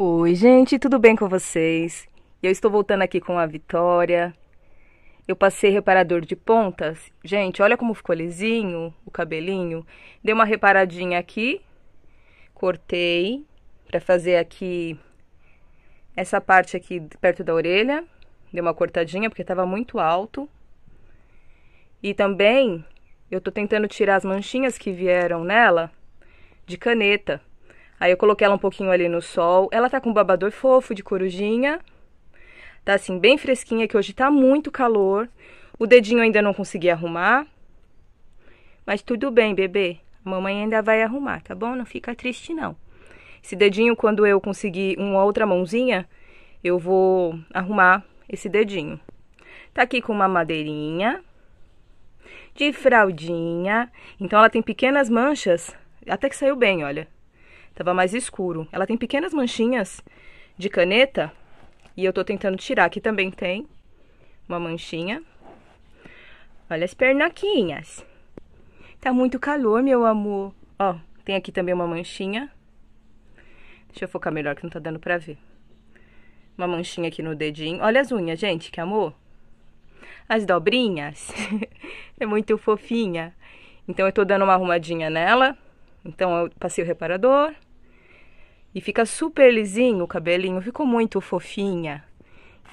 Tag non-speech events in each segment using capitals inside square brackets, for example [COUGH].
Oi, gente, tudo bem com vocês? Eu estou voltando aqui com a Vitória. Eu passei reparador de pontas. Gente, olha como ficou lisinho o cabelinho. Dei uma reparadinha aqui, cortei para fazer aqui essa parte aqui perto da orelha. Dei uma cortadinha porque estava muito alto. E também eu tô tentando tirar as manchinhas que vieram nela de caneta. Aí eu coloquei ela um pouquinho ali no sol. Ela tá com um babador fofo de corujinha. Tá assim, bem fresquinha, que hoje tá muito calor. O dedinho ainda não consegui arrumar. Mas tudo bem, bebê. A mamãe ainda vai arrumar, tá bom? Não fica triste, não. Esse dedinho, quando eu conseguir uma outra mãozinha, eu vou arrumar esse dedinho. Tá aqui com uma madeirinha. De fraldinha. Então, ela tem pequenas manchas. Até que saiu bem, olha. Tava mais escuro. Ela tem pequenas manchinhas de caneta e eu tô tentando tirar. Aqui também tem uma manchinha. Olha as pernaquinhas. Tá muito calor, meu amor. Ó, tem aqui também uma manchinha. Deixa eu focar melhor que não tá dando pra ver. Uma manchinha aqui no dedinho. Olha as unhas, gente, que amor. As dobrinhas. [LAUGHS] é muito fofinha. Então, eu tô dando uma arrumadinha nela. Então, eu passei o reparador. E fica super lisinho o cabelinho, ficou muito fofinha.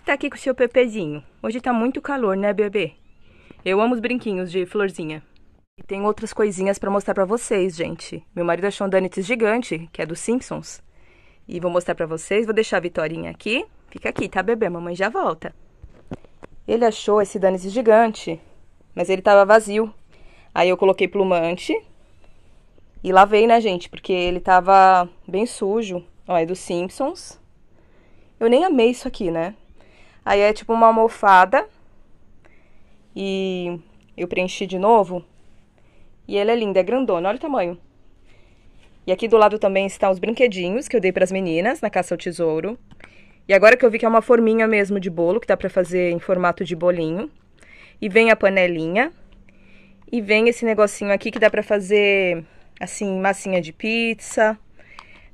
Tá aqui com o seu Pepezinho. Hoje tá muito calor, né, bebê? Eu amo os brinquinhos de florzinha. E tem outras coisinhas para mostrar para vocês, gente. Meu marido achou um Danitz gigante, que é dos Simpsons. E vou mostrar para vocês, vou deixar a Vitorinha aqui. Fica aqui, tá, bebê? Mamãe já volta. Ele achou esse Danitz gigante, mas ele tava vazio. Aí eu coloquei plumante, e lavei, né, gente? Porque ele tava bem sujo. Ó, é dos Simpsons. Eu nem amei isso aqui, né? Aí é tipo uma almofada. E eu preenchi de novo. E ela é linda, é grandona, olha o tamanho. E aqui do lado também estão os brinquedinhos que eu dei para as meninas na caça ao tesouro. E agora que eu vi que é uma forminha mesmo de bolo, que dá para fazer em formato de bolinho. E vem a panelinha. E vem esse negocinho aqui que dá para fazer assim, massinha de pizza.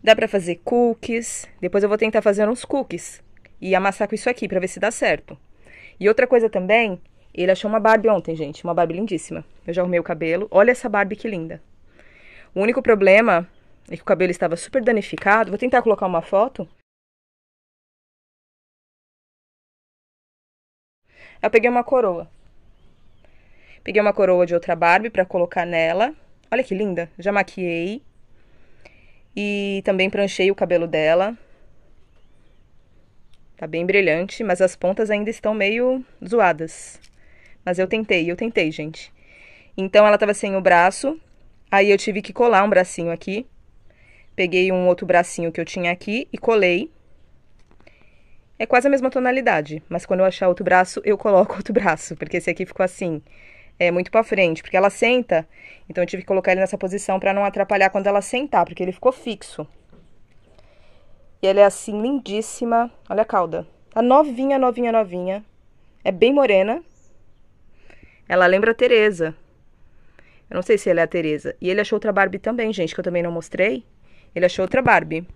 Dá para fazer cookies. Depois eu vou tentar fazer uns cookies e amassar com isso aqui para ver se dá certo. E outra coisa também, ele achou uma Barbie ontem, gente, uma Barbie lindíssima. Eu já arrumei o cabelo. Olha essa Barbie que linda. O único problema é que o cabelo estava super danificado. Vou tentar colocar uma foto. Eu peguei uma coroa. Peguei uma coroa de outra Barbie para colocar nela Olha que linda. Já maquiei. E também pranchei o cabelo dela. Tá bem brilhante, mas as pontas ainda estão meio zoadas. Mas eu tentei, eu tentei, gente. Então ela tava sem o braço, aí eu tive que colar um bracinho aqui. Peguei um outro bracinho que eu tinha aqui e colei. É quase a mesma tonalidade, mas quando eu achar outro braço, eu coloco [LAUGHS] outro braço, porque esse aqui ficou assim é, muito para frente, porque ela senta, então eu tive que colocar ele nessa posição para não atrapalhar quando ela sentar, porque ele ficou fixo. E ela é assim, lindíssima. Olha a cauda. Tá novinha, novinha, novinha. É bem morena. Ela lembra a Tereza. Eu não sei se ela é a Tereza. E ele achou outra Barbie também, gente, que eu também não mostrei. Ele achou outra Barbie.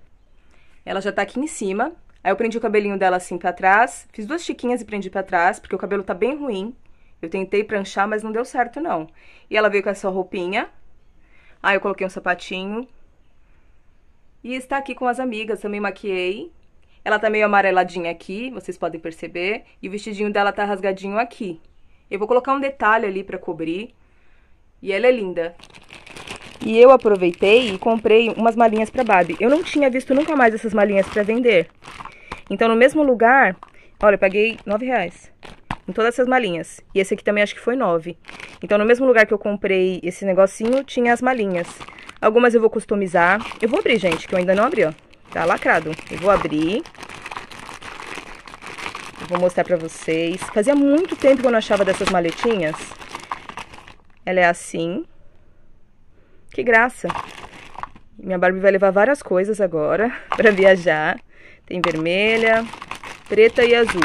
Ela já tá aqui em cima. Aí eu prendi o cabelinho dela assim para trás. Fiz duas chiquinhas e prendi para trás, porque o cabelo tá bem ruim. Eu tentei pranchar, mas não deu certo, não. E ela veio com essa roupinha. Aí eu coloquei um sapatinho. E está aqui com as amigas, também maquiei. Ela tá meio amareladinha aqui, vocês podem perceber. E o vestidinho dela tá rasgadinho aqui. Eu vou colocar um detalhe ali pra cobrir. E ela é linda. E eu aproveitei e comprei umas malinhas pra Barbie. Eu não tinha visto nunca mais essas malinhas pra vender. Então, no mesmo lugar... Olha, eu paguei nove reais. Em todas essas malinhas. E esse aqui também acho que foi 9. Então, no mesmo lugar que eu comprei esse negocinho, tinha as malinhas. Algumas eu vou customizar. Eu vou abrir, gente, que eu ainda não abri, ó. Tá lacrado. Eu vou abrir. Eu vou mostrar pra vocês. Fazia muito tempo que eu não achava dessas maletinhas. Ela é assim. Que graça. Minha Barbie vai levar várias coisas agora [LAUGHS] pra viajar. Tem vermelha, preta e azul.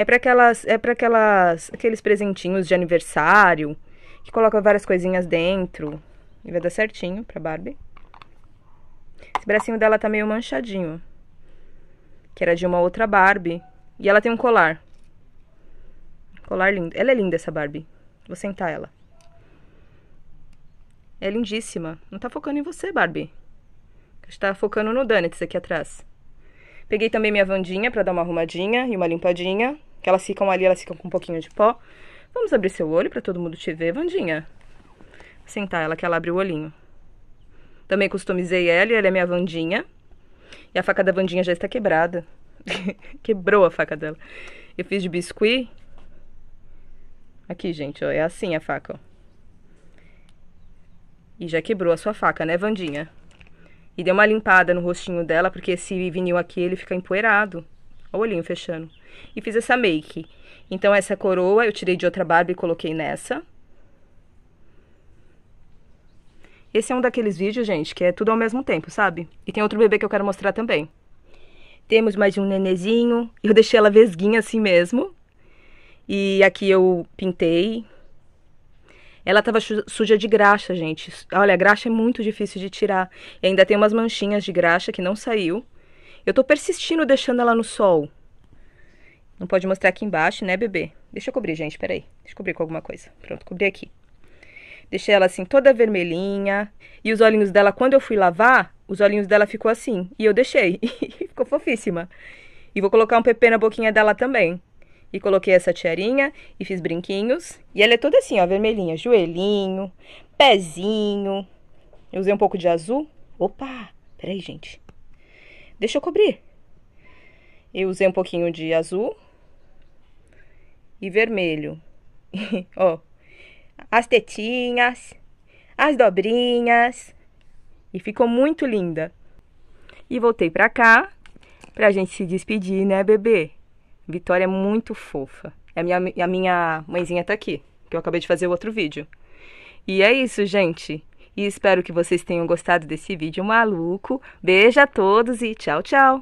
É para aquelas, é para aquelas, aqueles presentinhos de aniversário que coloca várias coisinhas dentro. E vai dar certinho pra Barbie. Esse bracinho dela tá meio manchadinho. Que era de uma outra Barbie. E ela tem um colar. Colar lindo. Ela é linda, essa Barbie. Vou sentar ela. É lindíssima. Não tá focando em você, Barbie. A tá focando no Donuts aqui atrás. Peguei também minha vandinha pra dar uma arrumadinha e uma limpadinha. Que elas ficam ali, elas ficam com um pouquinho de pó. Vamos abrir seu olho para todo mundo te ver, Vandinha. Sentar ela que ela abre o olhinho. Também customizei ela e ela é minha Vandinha. E a faca da Vandinha já está quebrada. [LAUGHS] Quebrou a faca dela. Eu fiz de biscuit. Aqui, gente, ó, é assim a faca, ó. E já quebrou a sua faca, né, Vandinha? E deu uma limpada no rostinho dela, porque esse vinil aqui, ele fica empoeirado o olhinho fechando. E fiz essa make. Então, essa coroa eu tirei de outra barba e coloquei nessa. Esse é um daqueles vídeos, gente, que é tudo ao mesmo tempo, sabe? E tem outro bebê que eu quero mostrar também. Temos mais um nenezinho. Eu deixei ela vesguinha assim mesmo. E aqui eu pintei. Ela tava suja de graxa, gente. Olha, a graxa é muito difícil de tirar. E ainda tem umas manchinhas de graxa que não saiu. Eu tô persistindo deixando ela no sol. Não pode mostrar aqui embaixo, né, bebê? Deixa eu cobrir, gente, peraí. Deixa eu cobrir com alguma coisa. Pronto, cobri aqui. Deixei ela assim toda vermelhinha. E os olhinhos dela, quando eu fui lavar, os olhinhos dela ficou assim. E eu deixei. [LAUGHS] E ficou fofíssima. E vou colocar um pepê na boquinha dela também. E coloquei essa tiarinha e fiz brinquinhos. E ela é toda assim, ó, vermelhinha. Joelhinho, pezinho. Eu usei um pouco de azul. Opa! Peraí, gente. Deixa eu cobrir. Eu usei um pouquinho de azul e vermelho. [LAUGHS] Ó, oh, as tetinhas, as dobrinhas. E ficou muito linda. E voltei pra cá pra gente se despedir, né, bebê? Vitória é muito fofa. A minha, a minha mãezinha tá aqui, que eu acabei de fazer o outro vídeo. E é isso, gente. E espero que vocês tenham gostado desse vídeo maluco. Beijo a todos e tchau, tchau!